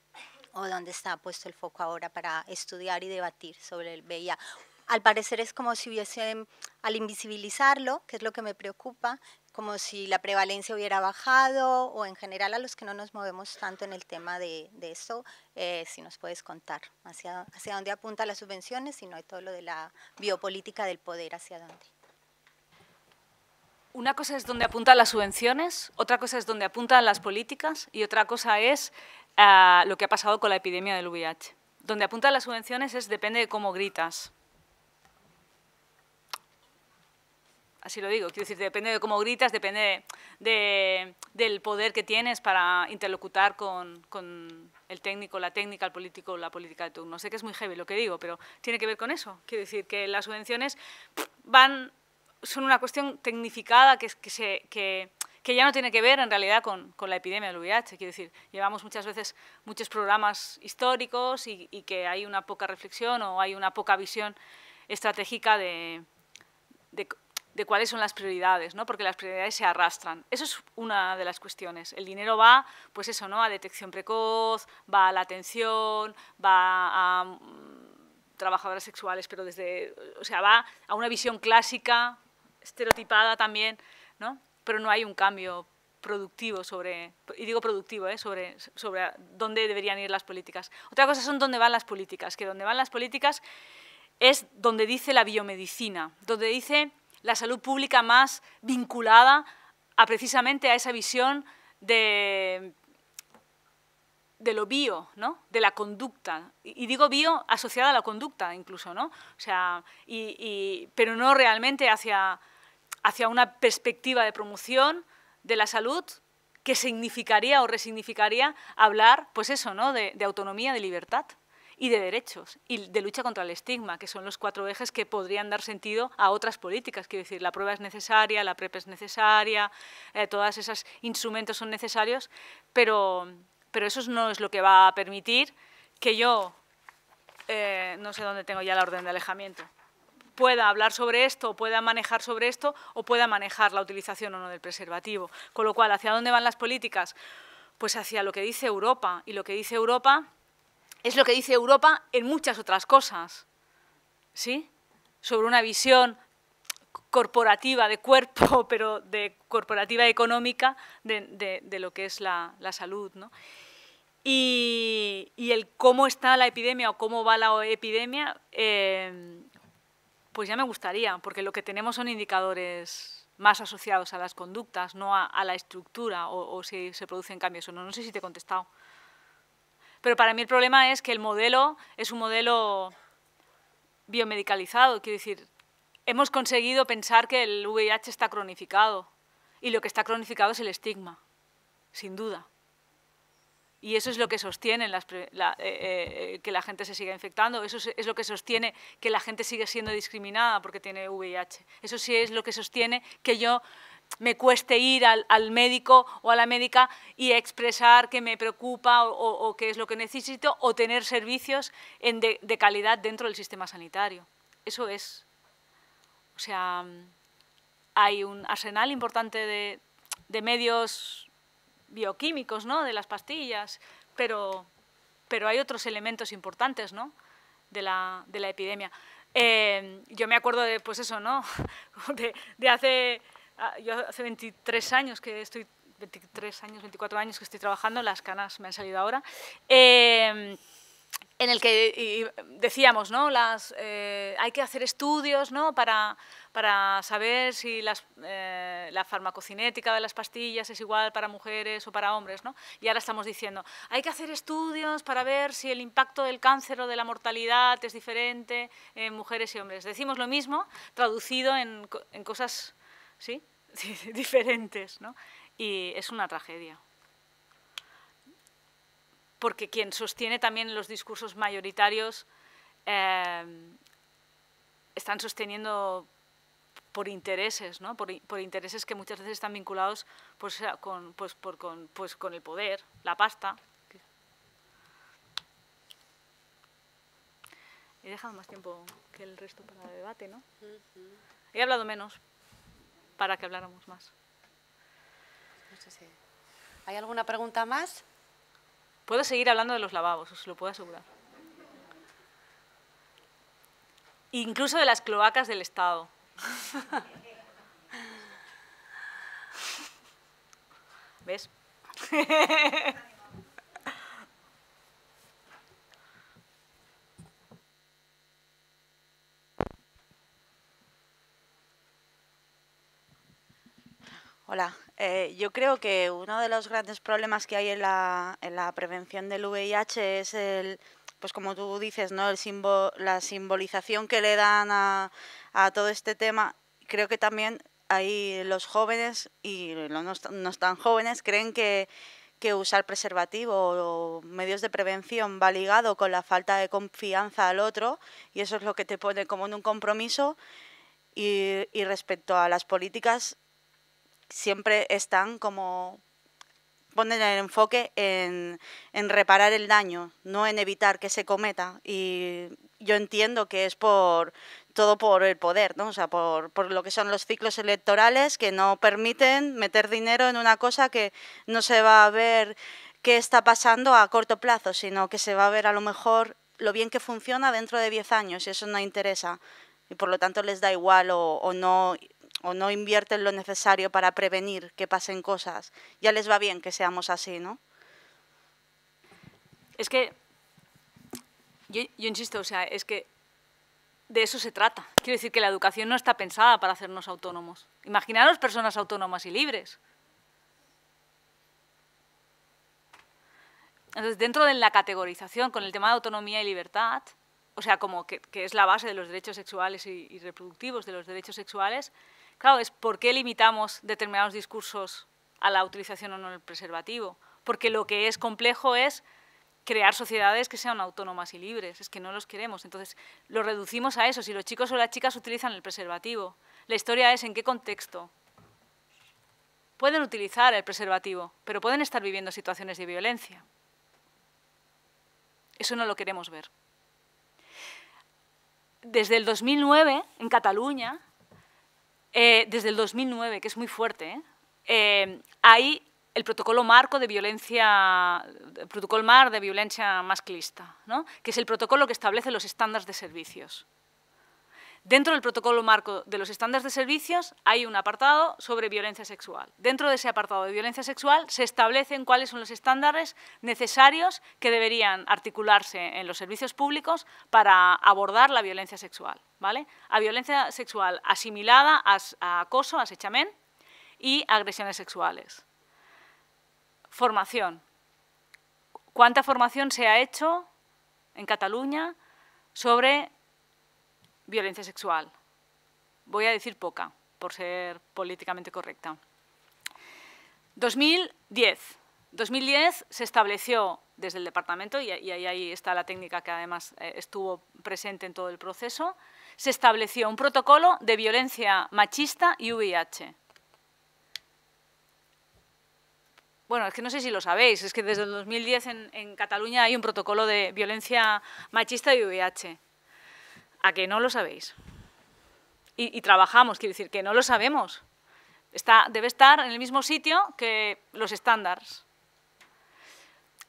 o dónde está puesto el foco ahora para estudiar y debatir sobre el VIH. Al parecer es como si hubiese, al invisibilizarlo, que es lo que me preocupa, como si la prevalencia hubiera bajado o en general a los que no nos movemos tanto en el tema de, eso, esto, eh, si nos puedes contar hacia, hacia dónde apunta las subvenciones y no hay todo lo de la biopolítica del poder, hacia dónde una cosa es donde apuntan las subvenciones, otra cosa es donde apuntan las políticas y otra cosa es ah, lo que ha pasado con la epidemia del VIH. Donde apuntan las subvenciones es depende de cómo gritas. Así lo digo, quiero decir, depende de cómo gritas, depende del poder que tienes para interlocutar con, con, el técnico, la técnica, el político, la política de turno. Sé que es muy heavy lo que digo, pero tiene que ver con eso. Quiero decir que las subvenciones van son una cuestión tecnificada que, que, se, que, ya no tiene que ver en realidad con, la epidemia del VIH. Quiero decir, llevamos muchas veces muchos programas históricos y, que hay una poca reflexión o hay una poca visión estratégica de, de, cuáles son las prioridades, ¿no? porque las prioridades se arrastran. Eso es una de las cuestiones. El dinero va, pues eso, ¿no? a detección precoz, va a la atención, va a mm, trabajadoras sexuales, pero desde, o sea, va a una visión clásica estereotipada también, ¿no? Pero no hay un cambio productivo sobre, y digo productivo, ¿eh? sobre, dónde deberían ir las políticas. Otra cosa son dónde van las políticas, que dónde van las políticas es donde dice la biomedicina, donde dice la salud pública más vinculada a precisamente a esa visión de, de lo bio, ¿no? de la conducta. Y, digo bio asociada a la conducta incluso, ¿no? O sea, y, pero no realmente hacia hacia una perspectiva de promoción de la salud que significaría o resignificaría hablar, pues eso, ¿no? de, autonomía, de libertad y de derechos y de lucha contra el estigma, que son los cuatro ejes que podrían dar sentido a otras políticas. Quiero decir, la prueba es necesaria, la PrEP es necesaria, eh, todos esos instrumentos son necesarios, pero, eso no es lo que va a permitir que yo, eh, no sé dónde tengo ya la orden de alejamiento, pueda hablar sobre esto, o pueda manejar sobre esto, o pueda manejar la utilización o no del preservativo. Con lo cual, ¿hacia dónde van las políticas? Pues hacia lo que dice Europa. Y lo que dice Europa es lo que dice Europa en muchas otras cosas. ¿Sí? Sobre una visión corporativa de cuerpo, pero de corporativa económica de, lo que es la, salud. Y, el cómo está la epidemia o cómo va la epidemia eh, pues ya me gustaría, porque lo que tenemos son indicadores más asociados a las conductas, no a, la estructura o, o, si se producen cambios o no. No sé si te he contestado. Pero para mí el problema es que el modelo es un modelo biomedicalizado. Quiero decir, hemos conseguido pensar que el VIH está cronificado y lo que está cronificado es el estigma, sin duda. Y eso es lo que sostiene eh, eh, eh, que la gente se siga infectando, eso es, lo que sostiene que la gente sigue siendo discriminada porque tiene VIH. Eso sí es lo que sostiene que yo me cueste ir al, médico o a la médica y expresar que me preocupa o, qué es lo que necesito o tener servicios de, calidad dentro del sistema sanitario. Eso es. O sea, hay un arsenal importante de, de medios bioquímicos ¿no? de las pastillas, pero, pero hay otros elementos importantes ¿no? de, la, epidemia. Eh, yo me acuerdo de, pues eso, ¿no? De, hace, ah, yo hace 23 años que estoy, 23 años, 24 años que estoy trabajando, las canas me han salido ahora. Eh, en el que decíamos, ¿no? Eh, hay que hacer estudios ¿no? para, saber si eh, la farmacocinética de las pastillas es igual para mujeres o para hombres. ¿no? Y ahora estamos diciendo, hay que hacer estudios para ver si el impacto del cáncer o de la mortalidad es diferente en mujeres y hombres. Decimos lo mismo, traducido en, en cosas ¿sí? diferentes. ¿no? Y es una tragedia porque quien sostiene también los discursos mayoritarios eh, están sosteniendo por intereses, ¿no? por, intereses que muchas veces están vinculados pues, pues, pues, con, el poder, la pasta. He dejado más tiempo que el resto para el debate, ¿no? He hablado menos para que habláramos más. ¿Hay alguna pregunta más? Puedo seguir hablando de los lavabos, os lo puedo asegurar. Incluso de las cloacas del Estado. ¿Ves? Hola, eh, yo creo que uno de los grandes problemas que hay en la, prevención del VIH es el, pues como tú dices, ¿no? El la simbolización que le dan a, todo este tema. Creo que también ahí los jóvenes y los no, tan jóvenes creen que, usar preservativo o medios de prevención va ligado con la falta de confianza al otro y eso es lo que te pone como en un compromiso. y respecto a las políticas, siempre están como ponen el enfoque en, reparar el daño, no en evitar que se cometa. Y yo entiendo que es por todo por el poder, ¿no? O sea, por, por lo que son los ciclos electorales que no permiten meter dinero en una cosa que no se va a ver qué está pasando a corto plazo, sino que se va a ver a lo mejor lo bien que funciona dentro de 10 años y eso no interesa. Y por lo tanto les da igual o, o no o no invierten lo necesario para prevenir que pasen cosas. Ya les va bien que seamos así, ¿no? Es que, yo, insisto, o sea, es que de eso se trata. Quiero decir que la educación no está pensada para hacernos autónomos. Imaginaros personas autónomas y libres. Entonces, dentro de la categorización con el tema de autonomía y libertad, o sea, como que, es la base de los derechos sexuales y reproductivos, de los derechos sexuales, Claro, es por qué limitamos determinados discursos a la utilización o no del preservativo. Porque lo que es complejo es crear sociedades que sean autónomas y libres, es que no los queremos. Entonces, lo reducimos a eso, si los chicos o las chicas utilizan el preservativo. La historia es en qué contexto. Pueden utilizar el preservativo, pero pueden estar viviendo situaciones de violencia. Eso no lo queremos ver. Desde el 2009, en Cataluña, eh, desde el 2009, que es muy fuerte, hay ¿eh? Eh, el protocolo marco de violencia, protocolo mar de violencia masclista, ¿no? que es el protocolo que establece los estándares de servicios. Dentro del protocolo marco de los estándares de servicios hay un apartado sobre violencia sexual. Dentro de ese apartado de violencia sexual se establecen cuáles son los estándares necesarios que deberían articularse en los servicios públicos para abordar la violencia sexual. ¿vale? A violencia sexual asimilada a, acoso, a acoso, y agresiones sexuales. Formación. ¿Cuánta formación se ha hecho en Cataluña sobre violencia sexual. Voy a decir poca, por ser políticamente correcta. 2010. 2010 se estableció desde el departamento, y, ahí está la técnica que además eh, estuvo presente en todo el proceso, se estableció un protocolo de violencia machista y VIH. Bueno, es que no sé si lo sabéis, es que desde el 2010 en, en Cataluña hay un protocolo de violencia machista y VIH a que no lo sabéis. Y, trabajamos, quiere decir, que no lo sabemos. Está, debe estar en el mismo sitio que los estándares.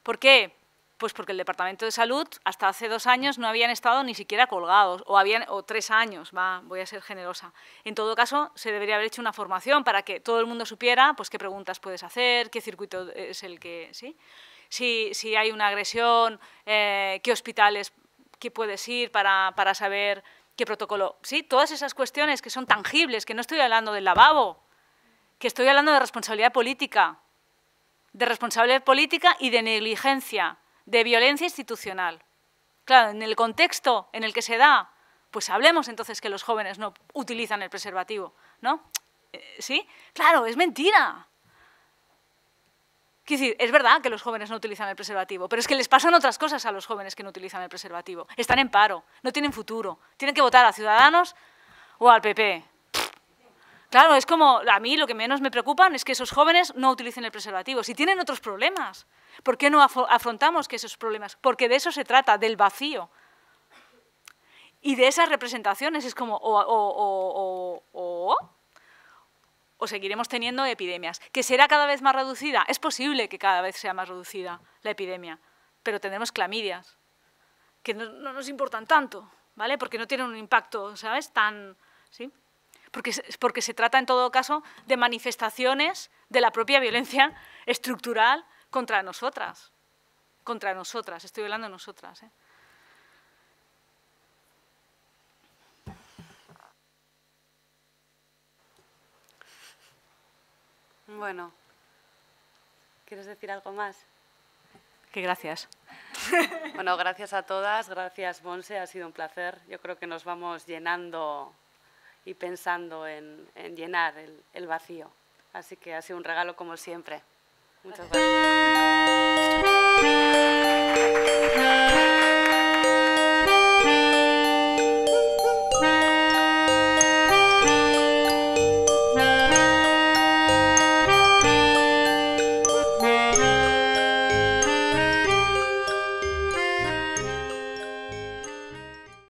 ¿Por qué? Pues porque el Departamento de Salud hasta hace dos años no habían estado ni siquiera colgados, o, habían, o tres años, va, voy a ser generosa. En todo caso, se debería haber hecho una formación para que todo el mundo supiera pues, qué preguntas puedes hacer, qué circuito es el que... ¿sí? Si, hay una agresión, eh, qué hospitales qué puedes ir para, saber qué protocolo. Sí, todas esas cuestiones que son tangibles, que no estoy hablando del lavabo, que estoy hablando de responsabilidad política, de responsabilidad política y de negligencia, de violencia institucional. Claro, en el contexto en el que se da, pues hablemos entonces que los jóvenes no utilizan el preservativo, ¿no? Eh, ¿Sí? Claro, es mentira es verdad que los jóvenes no utilizan el preservativo, pero es que les pasan otras cosas a los jóvenes que no utilizan el preservativo. Están en paro, no tienen futuro, tienen que votar a Ciudadanos o al PP. Claro, es como, a mí lo que menos me preocupa es que esos jóvenes no utilicen el preservativo. Si tienen otros problemas, ¿por qué no afrontamos que esos problemas? Porque de eso se trata, del vacío. Y de esas representaciones es como, o, o, o, o o seguiremos teniendo epidemias. ¿Que será cada vez más reducida? Es posible que cada vez sea más reducida la epidemia, pero tendremos clamidias, que no, nos importan tanto, ¿vale? Porque no tienen un impacto, ¿sabes? Tan... ¿sí? Porque, porque se trata, en todo caso, de manifestaciones de la propia violencia estructural contra nosotras. Contra nosotras, estoy hablando de nosotras, ¿eh? Bueno, ¿quieres decir algo más? Que gracias. Bueno, gracias a todas, gracias Bonse, ha sido un placer. Yo creo que nos vamos llenando y pensando en, llenar el, vacío. Así que ha sido un regalo como siempre. Muchas gracias.